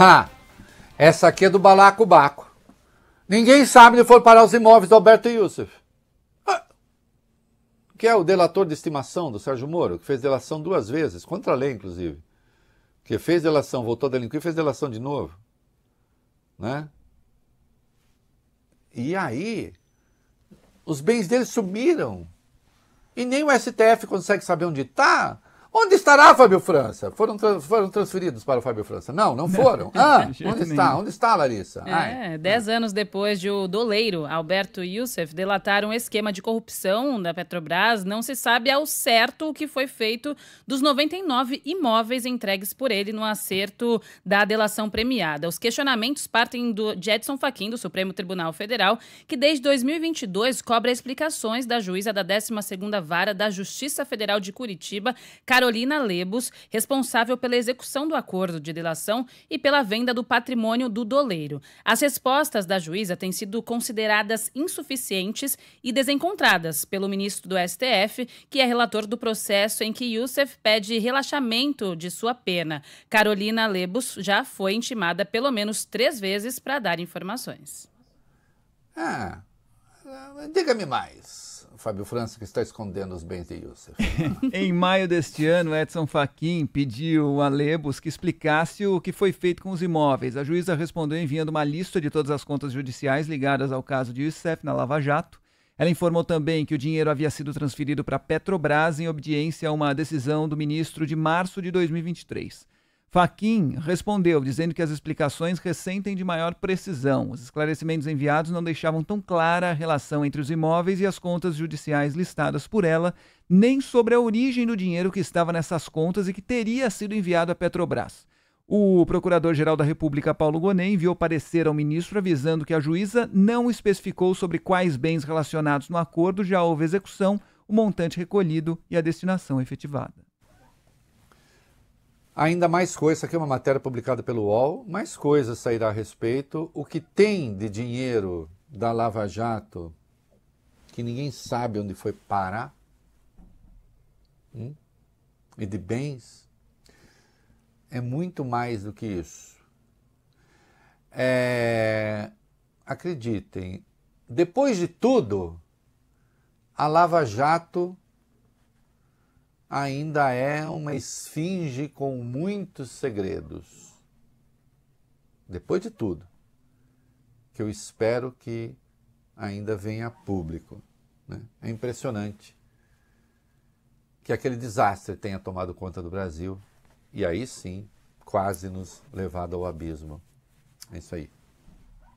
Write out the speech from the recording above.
Ah, Essa aqui é do Balaco Baco. Ninguém sabe onde foram parar os imóveis do Alberto Youssef. que é o delator de estimação do Sérgio Moro, que fez delação duas vezes, contra a lei, inclusive. Que fez delação, voltou a delinquir, fez delação de novo. Né? E aí, os bens dele sumiram. E nem o STF consegue saber onde está. Onde estará Fábio França? Foram, tra foram transferidos para o Fábio França? Não, não foram. Ah, onde está? Onde está, Larissa? É, Ai. dez anos depois de o doleiro Alberto Youssef delatar um esquema de corrupção da Petrobras, não se sabe ao certo o que foi feito dos 99 imóveis entregues por ele no acerto da delação premiada. Os questionamentos partem do Edson Fachin, do Supremo Tribunal Federal, que desde 2022 cobra explicações da juíza da 12ª Vara da Justiça Federal de Curitiba, Carolina Lebos, responsável pela execução do acordo de delação e pela venda do patrimônio do doleiro. As respostas da juíza têm sido consideradas insuficientes e desencontradas pelo ministro do STF, que é relator do processo em que Youssef pede relaxamento de sua pena. Carolina Lebos já foi intimada pelo menos três vezes para dar informações. Ah, diga-me mais. Fábio França que está escondendo os bens de Youssef. em maio deste ano, Edson Fachin pediu a Lebos que explicasse o que foi feito com os imóveis. A juíza respondeu enviando uma lista de todas as contas judiciais ligadas ao caso de Youssef na Lava Jato. Ela informou também que o dinheiro havia sido transferido para Petrobras em obediência a uma decisão do ministro de março de 2023. Faquim respondeu, dizendo que as explicações ressentem de maior precisão. Os esclarecimentos enviados não deixavam tão clara a relação entre os imóveis e as contas judiciais listadas por ela, nem sobre a origem do dinheiro que estava nessas contas e que teria sido enviado à Petrobras. O Procurador-Geral da República, Paulo Gonê enviou parecer ao ministro avisando que a juíza não especificou sobre quais bens relacionados no acordo já houve execução, o montante recolhido e a destinação efetivada. Ainda mais coisa, aqui é uma matéria publicada pelo UOL, mais coisas sairá a respeito. O que tem de dinheiro da Lava Jato, que ninguém sabe onde foi parar, hum? e de bens, é muito mais do que isso. É, acreditem, depois de tudo, a Lava Jato ainda é uma esfinge com muitos segredos. Depois de tudo, que eu espero que ainda venha a público. Né? É impressionante que aquele desastre tenha tomado conta do Brasil e aí sim quase nos levado ao abismo. É isso aí.